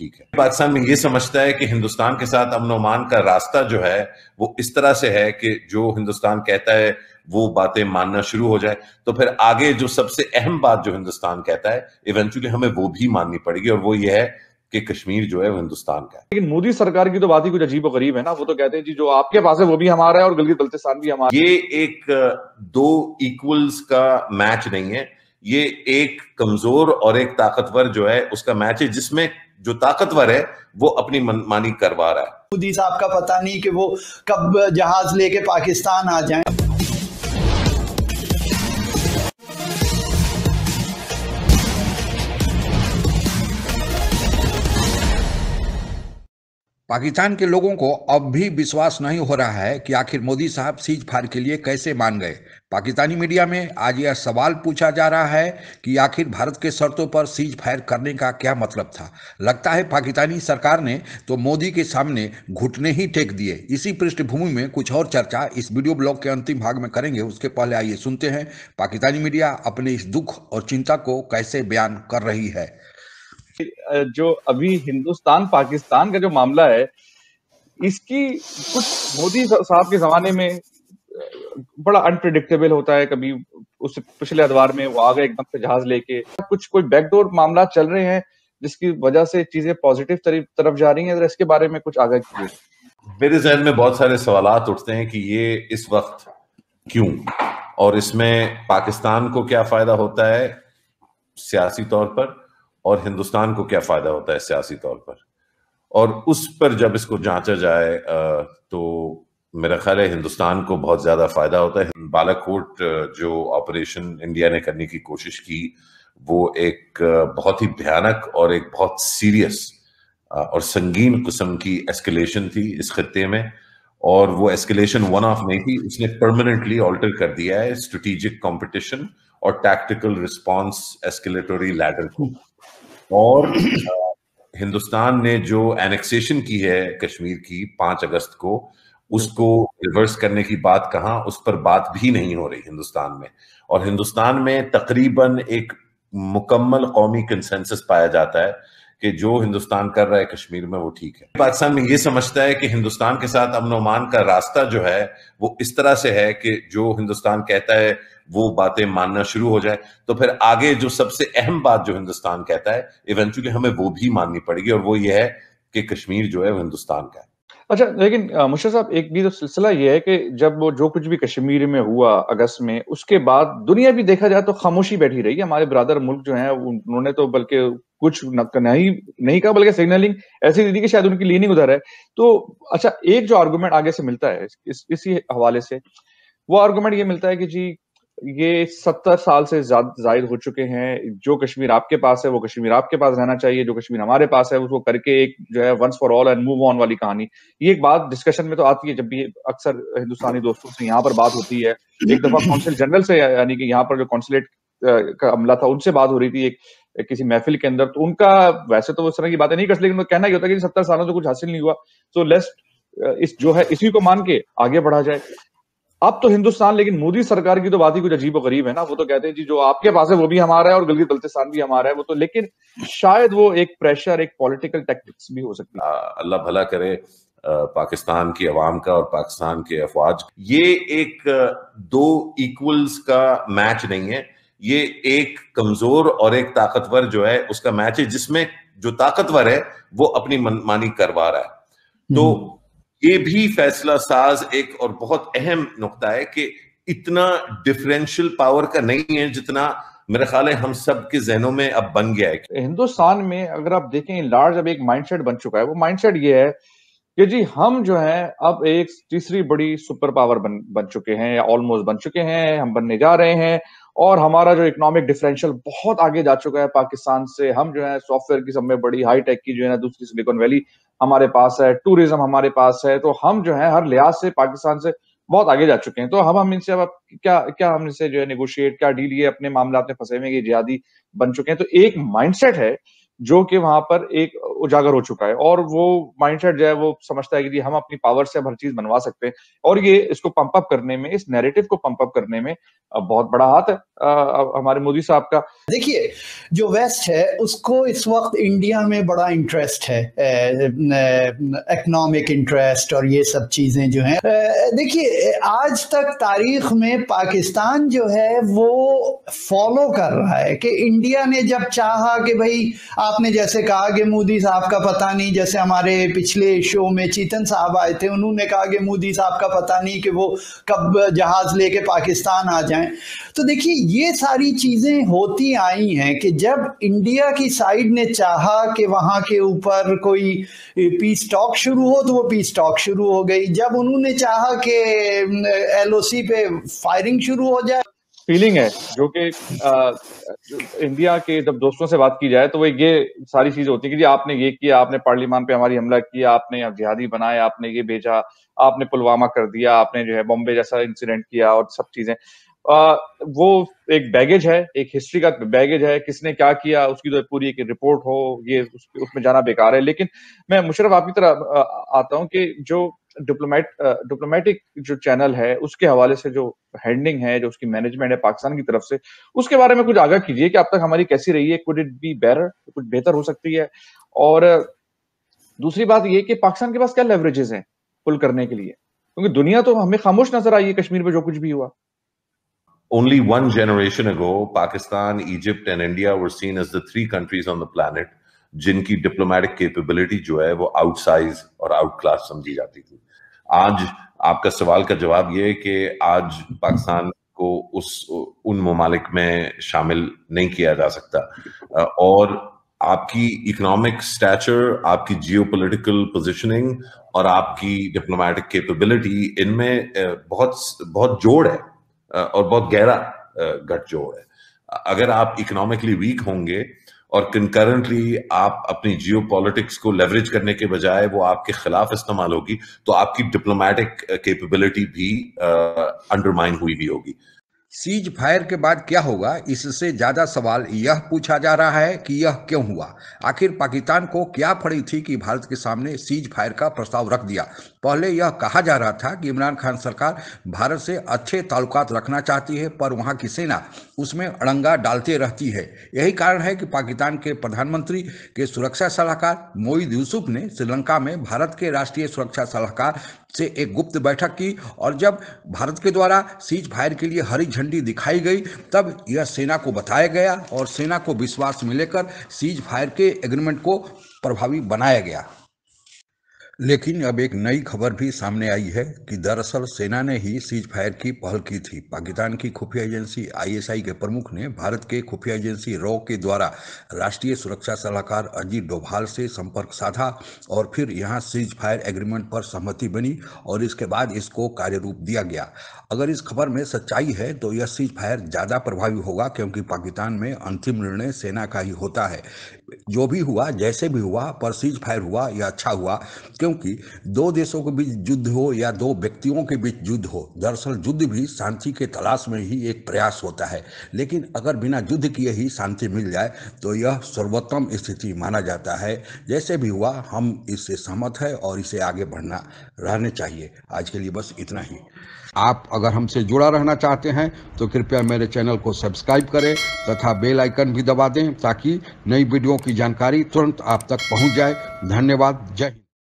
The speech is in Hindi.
ठीक है पाकिस्तान में ये समझता है कि हिंदुस्तान के साथ अमन अमान का रास्ता जो है वो इस तरह से है कि जो हिंदुस्तान कहता है वो बातें मानना शुरू हो जाए तो फिर आगे जो सबसे अहम बात जो हिंदुस्तान कहता है इवेंचुअली हमें वो भी माननी पड़ेगी और वो ये है कि कश्मीर जो है वो हिंदुस्तान का है लेकिन मोदी सरकार की तो बात ही कुछ अजीब गरीब है ना वो तो कहते हैं जी जो आपके पास है वो भी हमारा है और गिलगित बल्तिस्तान भी हमारा ये एक दो इक्वल्स का मैच नहीं है ये एक कमजोर और एक ताकतवर जो है उसका मैच है जिसमें जो ताकतवर है वो अपनी मनमानी करवा रहा है ही साहब का पता नहीं कि वो कब जहाज लेके पाकिस्तान आ जाए पाकिस्तान के लोगों को अब भी विश्वास नहीं हो रहा है कि आखिर मोदी साहब सीज फायर के लिए कैसे मान गए पाकिस्तानी मीडिया में आज यह सवाल पूछा जा रहा है कि आखिर भारत के शर्तों पर सीज फायर करने का क्या मतलब था लगता है पाकिस्तानी सरकार ने तो मोदी के सामने घुटने ही टेक दिए इसी पृष्ठभूमि में कुछ और चर्चा इस वीडियो ब्लॉग के अंतिम भाग में करेंगे उसके पहले आइए सुनते हैं पाकिस्तानी मीडिया अपने इस दुख और चिंता को कैसे बयान कर रही है जो अभी हिंदुस्तान पाकिस्तान का जो मामला है इसकी कुछ मोदी साहब के जमाने में बड़ा अनप्रिडिक्टेबल होता है कभी उस पिछले अदवार में वो आ गए एकदम से जहाज लेके कुछ कोई बैकडोर मामला चल रहे हैं जिसकी वजह से चीजें पॉजिटिव तरफ जा रही हैं इसके बारे में कुछ आगे कीजिए मेरे जहन में बहुत सारे सवाल उठते हैं कि ये इस वक्त क्यों और इसमें पाकिस्तान को क्या फायदा होता है सियासी तौर पर और हिंदुस्तान को क्या फायदा होता है सियासी तौर पर और उस पर जब इसको जांचा जाए तो मेरा ख्याल है हिंदुस्तान को बहुत ज्यादा फायदा होता है बालाकोट जो ऑपरेशन इंडिया ने करने की कोशिश की वो एक बहुत ही भयानक और एक बहुत सीरियस और संगीन किस्म की एस्केलेशन थी इस खत्े में और वो एस्केलेशन वन ऑफ नहीं थी उसने परमानेंटली ऑल्टर कर दिया है स्ट्रेटेजिक कंपटीशन और टैक्टिकल रिस्पांस एस्केलेटरी लैडर को और हिंदुस्तान ने जो एनेक्सेशन की है कश्मीर की पांच अगस्त को उसको रिवर्स करने की बात कहा उस पर बात भी नहीं हो रही हिंदुस्तान में और हिंदुस्तान में तकरीबन एक मुकम्मल कौमी कंसेंसस पाया जाता है कि जो हिंदुस्तान कर रहा है कश्मीर में वो ठीक है पाकिस्तान में ये समझता है कि हिंदुस्तान के साथ अमन अमान का रास्ता जो है वो इस तरह से है कि जो हिंदुस्तान कहता है वो बातें मानना शुरू हो जाए तो फिर आगे जो सबसे अहम बात जो हिंदुस्तान कहता है इवेंचुअली हमें वो भी माननी पड़ेगी और वो ये है कि कश्मीर जो है वो हिंदुस्तान का है अच्छा लेकिन मुशर साहब एक भी तो सिलसिला ये है कि जब वो जो कुछ भी कश्मीर में हुआ अगस्त में उसके बाद दुनिया भी देखा जाए तो खामोशी बैठी रही हमारे ब्रादर मुल्क जो है उन्होंने तो बल्कि कुछ नहीं नहीं कहा बल्कि सिग्नलिंग ऐसी दी कि शायद उनकी लीनिंग उधर है तो अच्छा एक जो आर्गूमेंट आगे से मिलता है इस, इसी हवाले से वो आर्गूमेंट ये मिलता है कि जी ये सत्तर साल से जायद हो चुके हैं जो कश्मीर आपके पास है वो कश्मीर आपके पास रहना चाहिए जो कश्मीर हमारे पास है उसको करके एक जो है once for all and move on वाली कहानी ये एक बात डिस्कशन में तो आती है जब भी अक्सर हिंदुस्तानी दोस्तों से यहाँ पर बात होती है एक दफा काउंसिल जनरल से यानी कि यहाँ पर जो कौंसुलेट का अमला था उनसे बात हो रही थी एक किसी महफिल के अंदर तो उनका वैसे तो उस तरह की बातें नहीं करते लेकिन कहना ही होता है कि सत्तर सालों से कुछ हासिल नहीं हुआ तो लेस्ट इस जो है इसी को मान के आगे बढ़ा जाए अब तो हिंदुस्तान लेकिन मोदी सरकार की तो बात ही कुछ अजीब गरीब है ना वो तो कहते हैं जी जो आपके पास है वो भी हमारा है और गलगित बल्तिस्तान भी हमारा है वो तो लेकिन शायद वो एक प्रेशर एक पॉलिटिकल टैक्टिक्स भी हो सकता है अल्लाह भला करे पाकिस्तान की आवाम का और पाकिस्तान के अफवाज ये एक दो इक्वल्स का मैच नहीं है ये एक कमजोर और एक ताकतवर जो है उसका मैच है जिसमें जो ताकतवर है वो अपनी मनमानी करवा रहा है तो हम्म। ये भी फैसला साज एक और बहुत अहम नुकता है कि इतना डिफरेंशियल पावर का नहीं है जितना मेरा ख्याल है हम सब के जहनों में अब बन गया है हिंदुस्तान में अगर आप देखें लार्ज अब एक माइंडसेट बन चुका है वो माइंडसेट ये है कि जी हम जो है अब एक तीसरी बड़ी सुपर पावर बन बन चुके हैं या ऑलमोस्ट बन चुके हैं हम बनने जा रहे हैं और हमारा जो इकोनॉमिक डिफरेंशियल बहुत आगे जा चुका है पाकिस्तान से हम जो है सॉफ्टवेयर की सब में बड़ी हाईटेक की जो है ना दूसरी सिलिकॉन वैली हमारे पास है टूरिज्म हमारे पास है तो हम जो है हर लिहाज से पाकिस्तान से बहुत आगे जा चुके हैं तो हम हम इनसे अब क्या क्या हम इनसे जो है निगोशिएट क्या डील ये अपने मामला अपने फंसे में ज्यादा बन चुके हैं तो एक माइंडसेट है जो कि वहां पर एक उजागर हो चुका है और वो माइंडसेट जो है वो समझता है कि हम अपनी पावर से हर चीज बनवा सकते हैं और ये इसको पंप अप करने में इस नैरेटिव को पंप अप करने में बहुत बड़ा हाथ है हमारे मोदी साहब का देखिए जो वेस्ट है उसको इस वक्त इंडिया में बड़ा इंटरेस्ट है इकोनॉमिक इंटरेस्ट और ये सब चीजें जो है देखिए आज तक तारीख में पाकिस्तान जो है वो फॉलो कर रहा है कि इंडिया ने जब चाहा कि भाई आपने जैसे कहा कि मोदी साहब का पता नहीं जैसे हमारे पिछले शो में चीतन साहब आए थे उन्होंने कहा कि मोदी साहब का पता नहीं कि वो कब जहाज लेके पाकिस्तान आ जाएं तो देखिए ये सारी चीज़ें होती आई हैं कि जब इंडिया की साइड ने चाहा कि वहां के ऊपर कोई पीस टॉक शुरू हो तो वो पीस टॉक शुरू हो गई जब उन्होंने चाह कि एल पे फायरिंग शुरू हो जाए फीलिंग है जो कि इंडिया के जब दोस्तों से बात की जाए तो वो ये सारी चीजें होती है कि जी आपने ये किया आपने पार्लिमान पे हमारी हमला किया आपने जिहादी बनाया आपने ये भेजा आपने पुलवामा कर दिया आपने जो है बॉम्बे जैसा इंसिडेंट किया और सब चीजें वो एक बैगेज है एक हिस्ट्री का बैगेज है किसने क्या किया उसकी तो पूरी एक रिपोर्ट हो ये उस, उसमें जाना बेकार है लेकिन मैं मुशरफ आपकी तरह आता हूँ कि जो डिप्लोमेट डिप्लोमेटिक uh, जो चैनल है उसके हवाले से जो हैंडलिंग है जो उसकी मैनेजमेंट है पाकिस्तान की तरफ से उसके बारे में कुछ आगाह कीजिए कि अब तक हमारी कैसी रही है कुड इट बी बेटर कुछ बेहतर हो सकती है और uh, दूसरी बात यह कि पाकिस्तान के पास क्या लेवरेजेस हैं पुल करने के लिए क्योंकि दुनिया तो हमें खामोश नजर आई है कश्मीर में जो कुछ भी हुआ only one generation ago Pakistan Egypt and India were seen as the three countries on the जिनकी डिप्लोमेटिक कैपेबिलिटी जो है वो आउटसाइज और आउट क्लास समझी जाती थी आज आपका सवाल का जवाब ये है कि आज पाकिस्तान को उस उन ममालिक में शामिल नहीं किया जा सकता और आपकी इकोनॉमिक स्टैचर आपकी जियो पोलिटिकल पोजिशनिंग और आपकी डिप्लोमेटिक कैपेबिलिटी इनमें बहुत बहुत जोड़ है और बहुत गहरा गठजोड़ है अगर आप इकोनॉमिकली वीक होंगे और कंकरेंटली आप अपनी जियो पॉलिटिक्स को लेवरेज करने के बजाय वो आपके खिलाफ इस्तेमाल होगी तो आपकी डिप्लोमेटिक कैपेबिलिटी uh, भी अंडरमाइन uh, हुई भी होगी सीज फायर के बाद क्या होगा इससे ज्यादा सवाल यह पूछा जा रहा है कि यह क्यों हुआ आखिर पाकिस्तान को क्या पड़ी थी कि भारत के सामने सीज फायर का प्रस्ताव रख दिया पहले यह कहा जा रहा था कि इमरान खान सरकार भारत से अच्छे ताल्लुकात रखना चाहती है पर वहाँ की सेना उसमें अड़ंगा डालते रहती है यही कारण है कि पाकिस्तान के प्रधानमंत्री के सुरक्षा सलाहकार मोईद यूसुफ ने श्रीलंका में भारत के राष्ट्रीय सुरक्षा सलाहकार से एक गुप्त बैठक की और जब भारत के द्वारा सीज फायर के लिए हरी झंडी दिखाई गई तब यह सेना को बताया गया और सेना को विश्वास में लेकर सीज फायर के एग्रीमेंट को प्रभावी बनाया गया लेकिन अब एक नई खबर भी सामने आई है कि दरअसल सेना ने ही सीज फायर की पहल की थी पाकिस्तान की खुफिया एजेंसी आईएसआई के प्रमुख ने भारत के खुफिया एजेंसी रॉ के द्वारा राष्ट्रीय सुरक्षा सलाहकार अजीत डोभाल से संपर्क साधा और फिर यहां सीज फायर एग्रीमेंट पर सहमति बनी और इसके बाद इसको कार्य रूप दिया गया अगर इस खबर में सच्चाई है तो यह सीज फायर ज़्यादा प्रभावी होगा क्योंकि पाकिस्तान में अंतिम निर्णय सेना का ही होता है जो भी हुआ जैसे भी हुआ पर सीज फायर हुआ या अच्छा हुआ क्योंकि दो देशों के बीच युद्ध हो या दो व्यक्तियों के बीच युद्ध हो दरअसल युद्ध भी शांति के तलाश में ही एक प्रयास होता है लेकिन अगर बिना युद्ध किए ही शांति मिल जाए तो यह सर्वोत्तम स्थिति माना जाता है जैसे भी हुआ हम इससे सहमत है और इसे आगे बढ़ना रहने चाहिए आज के लिए बस इतना ही आप अगर हमसे जुड़ा रहना चाहते हैं तो कृपया मेरे चैनल को सब्सक्राइब करें तथा बेल आइकन भी दबा दें ताकि नई वीडियो की जानकारी तुरंत आप तक पहुंच जाए धन्यवाद जय हिंद